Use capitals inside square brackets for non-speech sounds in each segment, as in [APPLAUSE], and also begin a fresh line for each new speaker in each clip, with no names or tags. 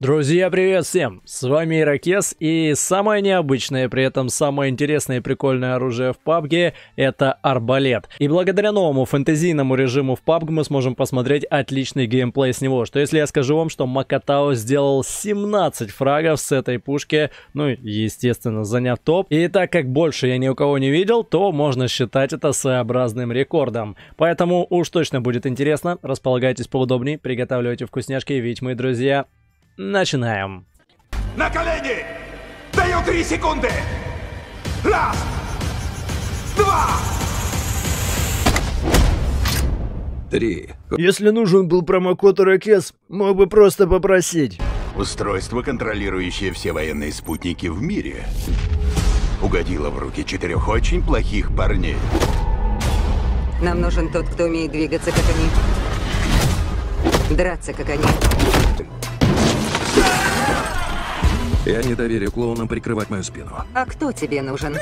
Друзья, привет всем! С вами Иракес и самое необычное, при этом самое интересное и прикольное оружие в PUBG — это арбалет. И благодаря новому фэнтезийному режиму в PUBG мы сможем посмотреть отличный геймплей с него. Что если я скажу вам, что Макатао сделал 17 фрагов с этой пушки, ну естественно заняв топ. И так как больше я ни у кого не видел, то можно считать это своеобразным рекордом. Поэтому уж точно будет интересно, располагайтесь поудобнее, приготавливайте вкусняшки, ведь мы, друзья, Начинаем. На колени! Даю три секунды! Раз! Два! Три. Если нужен был промокод Ракес, мог бы просто попросить. Устройство, контролирующее все военные спутники в мире, угодило в руки четырех очень плохих парней. Нам нужен тот, кто умеет двигаться, как они. Драться, как они. Я не доверю клоунам прикрывать мою спину. А кто тебе нужен?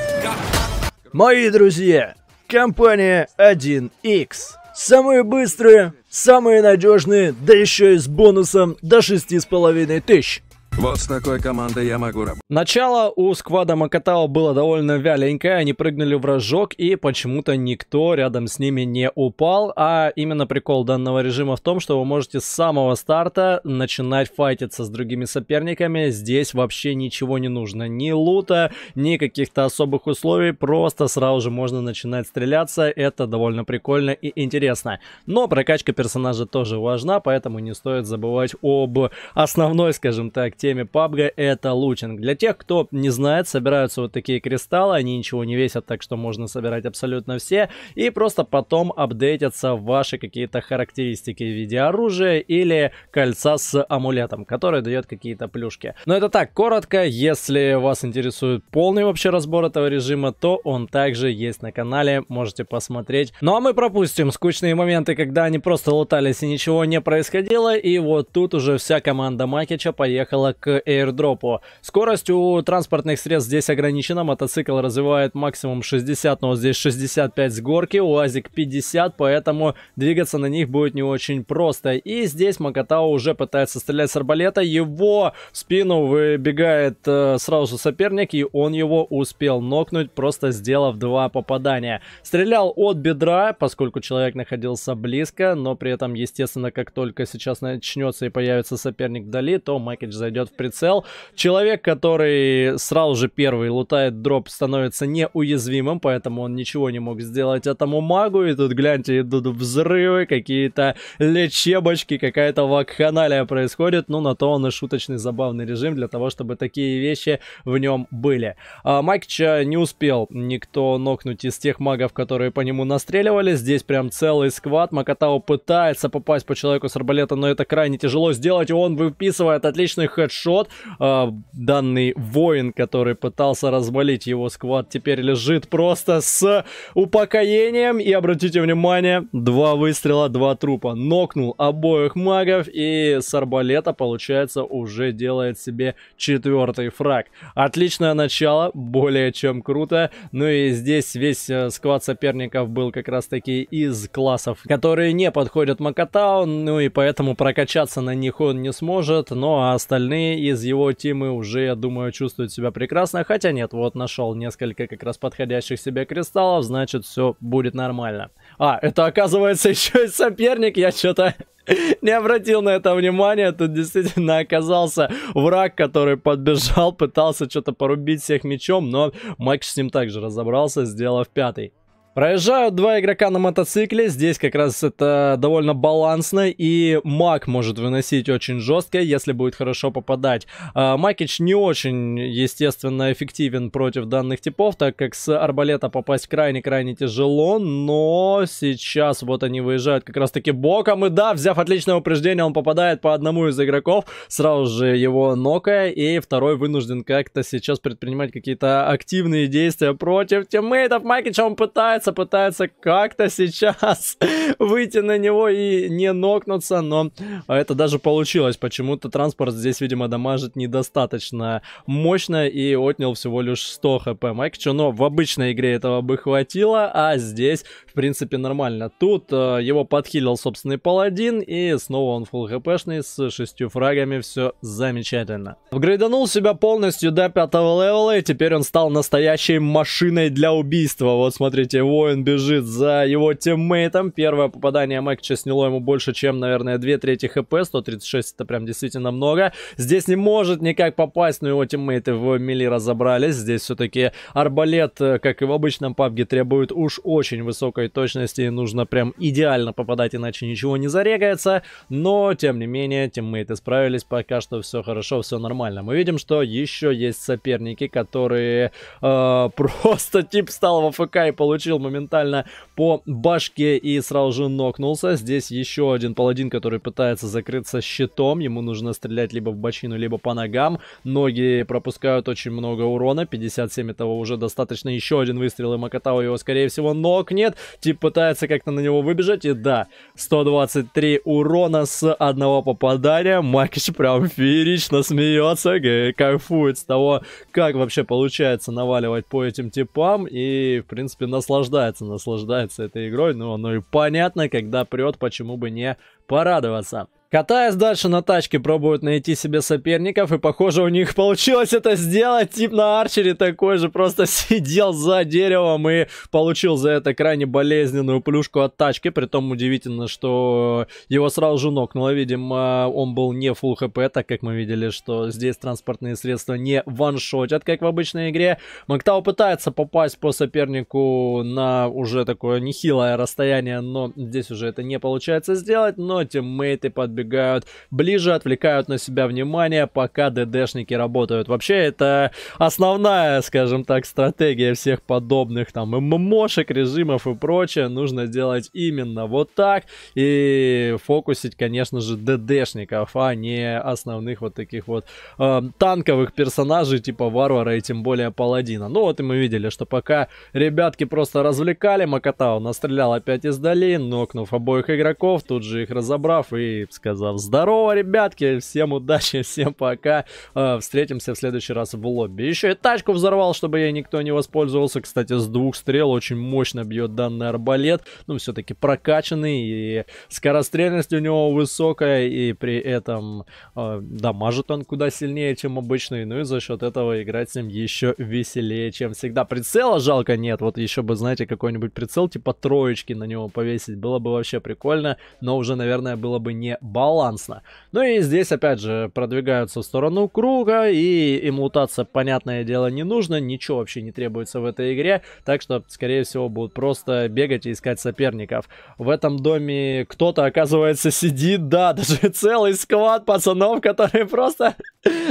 Мои друзья, компания 1X. Самые быстрые, самые надежные, да еще и с бонусом до 6500 тысяч. Вот с такой командой я могу работать. Начало у сквада Макатао было довольно вяленькое. Они прыгнули в рожок, и почему-то никто рядом с ними не упал. А именно прикол данного режима в том, что вы можете с самого старта начинать файтиться с другими соперниками. Здесь вообще ничего не нужно. Ни лута, ни каких-то особых условий. Просто сразу же можно начинать стреляться. Это довольно прикольно и интересно. Но прокачка персонажа тоже важна, поэтому не стоит забывать об основной, скажем так, теме системе PUBG это Лучинг. Для тех, кто не знает, собираются вот такие кристаллы, они ничего не весят, так что можно собирать абсолютно все, и просто потом апдейтятся ваши какие-то характеристики в виде оружия или кольца с амулетом, который дает какие-то плюшки. Но это так, коротко, если вас интересует полный вообще разбор этого режима, то он также есть на канале, можете посмотреть. Ну а мы пропустим скучные моменты, когда они просто лутались и ничего не происходило, и вот тут уже вся команда Макича поехала к аирдропу. Скорость у транспортных средств здесь ограничена. Мотоцикл развивает максимум 60, но здесь 65 с горки, УАЗик 50, поэтому двигаться на них будет не очень просто. И здесь Макатау уже пытается стрелять с арбалета. Его в спину выбегает э, сразу соперник, и он его успел нокнуть, просто сделав два попадания. Стрелял от бедра, поскольку человек находился близко, но при этом, естественно, как только сейчас начнется и появится соперник вдали, то Макетч зайдет идет в прицел. Человек, который сразу же первый лутает дроп, становится неуязвимым, поэтому он ничего не мог сделать этому магу. И тут, гляньте, идут взрывы, какие-то лечебочки, какая-то вакханалия происходит. Ну, на то он и шуточный, забавный режим для того, чтобы такие вещи в нем были. А, Майкча не успел никто нокнуть из тех магов, которые по нему настреливали. Здесь прям целый сквад. Макатау пытается попасть по человеку с арбалета, но это крайне тяжело сделать. Он выписывает отличных хедшот. А, данный воин, который пытался развалить его сквад, теперь лежит просто с упокоением. И обратите внимание, два выстрела, два трупа. Нокнул обоих магов и с арбалета, получается, уже делает себе четвертый фраг. Отличное начало, более чем круто. Ну и здесь весь э, сквад соперников был как раз таки из классов, которые не подходят Макатау, ну и поэтому прокачаться на них он не сможет, ну а остальные остальные из его тимы уже, я думаю, чувствуют себя прекрасно. Хотя нет, вот нашел несколько как раз подходящих себе кристаллов, значит все будет нормально. А, это оказывается [LAUGHS] еще и соперник, я что-то [LAUGHS] не обратил на это внимания. Тут действительно оказался враг, который подбежал, пытался что-то порубить всех мечом, но Макс с ним также разобрался, сделав пятый. Проезжают два игрока на мотоцикле. Здесь как раз это довольно балансно. И Мак может выносить очень жестко, если будет хорошо попадать. А, Макич не очень, естественно, эффективен против данных типов, так как с арбалета попасть крайне-крайне тяжело. Но сейчас вот они выезжают как раз-таки боком. И да, взяв отличное упреждение, он попадает по одному из игроков. Сразу же его нокая. И второй вынужден как-то сейчас предпринимать какие-то активные действия против тиммейтов. Макича он пытается пытается, пытается как-то сейчас [LAUGHS] выйти на него и не нокнуться, но это даже получилось. Почему-то транспорт здесь, видимо, дамажит недостаточно мощно и отнял всего лишь 100 хп Майк но В обычной игре этого бы хватило, а здесь, в принципе, нормально. Тут э, его подхилил собственный паладин, и снова он фулл хпшный с шестью фрагами, все замечательно. Апгрейданул себя полностью до пятого левела, и теперь он стал настоящей машиной для убийства. Вот смотрите, его Воин бежит за его тиммейтом. Первое попадание Мэкча сняло ему больше, чем, наверное, 2 трети хп. 136 это прям действительно много. Здесь не может никак попасть, но его тиммейты в мили разобрались. Здесь все-таки арбалет, э, как и в обычном пабге, требует уж очень высокой точности. И нужно прям идеально попадать, иначе ничего не зарегается. Но, тем не менее, тиммейты справились. Пока что все хорошо, все нормально. Мы видим, что еще есть соперники, которые э, [LAUGHS] просто тип стал в АФК и получил моментально по башке и сразу же нокнулся. Здесь еще один паладин, который пытается закрыться щитом. Ему нужно стрелять либо в бочину, либо по ногам. Ноги пропускают очень много урона. 57 этого уже достаточно. Еще один выстрел, и Макатау его, скорее всего, ног нет. Тип пытается как-то на него выбежать. И да, 123 урона с одного попадания. Макич прям феерично смеется, кайфует с того, как вообще получается наваливать по этим типам. И, в принципе, наслаждается наслаждается, наслаждается этой игрой. Ну, оно и понятно, когда прет, почему бы не порадоваться. Катаясь дальше на тачке, пробуют найти себе соперников, и похоже у них получилось это сделать. Тип на арчере такой же просто [LAUGHS] сидел за деревом и получил за это крайне болезненную плюшку от тачки. Притом удивительно, что его сразу же нокнуло. Видимо, он был не full хп, так как мы видели, что здесь транспортные средства не ваншотят, как в обычной игре. Мактау пытается попасть по сопернику на уже такое нехилое расстояние, но здесь уже это не получается сделать, но но тиммейты подбегают ближе, отвлекают на себя внимание, пока ДДшники работают. Вообще, это основная, скажем так, стратегия всех подобных там ММОшек, режимов и прочее. Нужно делать именно вот так и фокусить, конечно же, ДДшников, а не основных вот таких вот э, танковых персонажей типа Варвара и тем более Паладина. Ну вот и мы видели, что пока ребятки просто развлекали, Макатау настрелял опять издали, нокнув обоих игроков, тут же их раз забрав и сказав «Здорово, ребятки! Всем удачи, всем пока! Э, встретимся в следующий раз в лобби». Еще и тачку взорвал, чтобы ей никто не воспользовался. Кстати, с двух стрел очень мощно бьет данный арбалет. Ну, все-таки прокачанный и скорострельность у него высокая. И при этом э, дамажит он куда сильнее, чем обычный. Ну и за счет этого играть с ним еще веселее, чем всегда. Прицела жалко нет. Вот еще бы, знаете, какой-нибудь прицел типа троечки на него повесить. Было бы вообще прикольно. Но уже, наверное, наверное, было бы не балансно. Ну и здесь, опять же, продвигаются в сторону круга, и им лутаться, понятное дело, не нужно, ничего вообще не требуется в этой игре, так что, скорее всего, будут просто бегать и искать соперников. В этом доме кто-то, оказывается, сидит, да, [LAUGHS] даже целый сквад пацанов, которые просто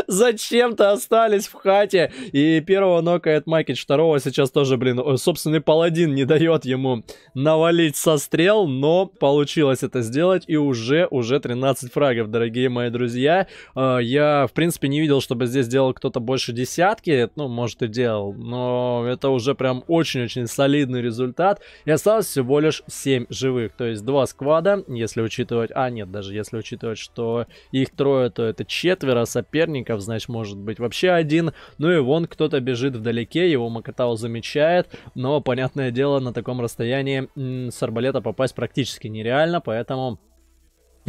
зачем-то остались в хате. И первого нокает Макич, второго сейчас тоже, блин, собственный паладин не дает ему навалить со стрел, но получилось это сделать, и уже, уже 13 фрагов, дорогие мои друзья. А, я, в принципе, не видел, чтобы здесь делал кто-то больше десятки, ну, может и делал, но это уже прям очень-очень солидный результат. И осталось всего лишь 7 живых, то есть 2 сквада, если учитывать, а нет, даже если учитывать, что их трое, то это четверо соперников, соперников, значит, может быть вообще один. Ну и вон кто-то бежит вдалеке, его Макатао замечает, но, понятное дело, на таком расстоянии с арбалета попасть практически нереально, поэтому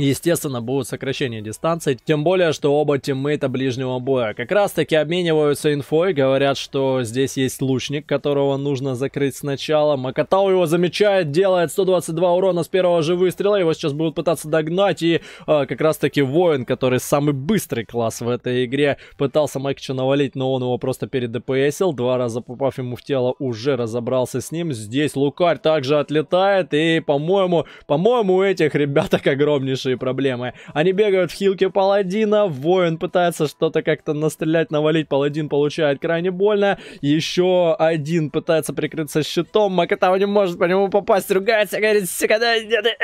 естественно, будут сокращения дистанции. Тем более, что оба тиммейта ближнего боя как раз-таки обмениваются инфой, говорят, что здесь есть лучник, которого нужно закрыть сначала. Макатау его замечает, делает 122 урона с первого же выстрела, его сейчас будут пытаться догнать, и э, как раз-таки воин, который самый быстрый класс в этой игре, пытался Майкча навалить, но он его просто передпсил, два раза попав ему в тело, уже разобрался с ним. Здесь Лукарь также отлетает, и, по-моему, по-моему, у этих ребяток [LAUGHS] огромнейший большие проблемы. Они бегают в хилке паладина, воин пытается что-то как-то настрелять, навалить, паладин получает крайне больно, еще один пытается прикрыться щитом, Макатау не может по нему попасть, ругается, говорит, всегда нет, э,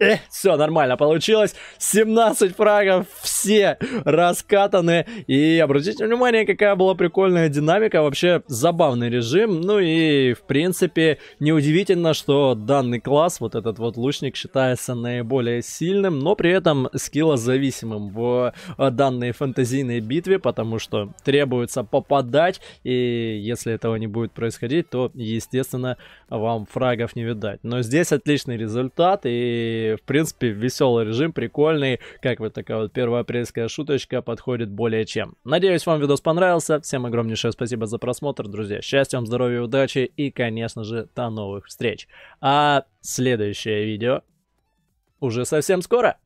э, э». все, нормально получилось, 17 фрагов, все раскатаны, и обратите внимание, какая была прикольная динамика, вообще забавный режим, ну и в принципе неудивительно, что данный класс, вот этот вот лучник считается наиболее сильным, но при этом скилла зависимым в э, данной фэнтезийной битве, потому что требуется попадать, и если этого не будет происходить, то, естественно, вам фрагов не видать. Но здесь отличный результат, и, в принципе, веселый режим, прикольный, как вот такая вот первая первоапрельская шуточка подходит более чем. Надеюсь, вам видос понравился, всем огромнейшее спасибо за просмотр, друзья, счастья вам, здоровья, удачи и, конечно же, до новых встреч. А следующее видео уже совсем скоро.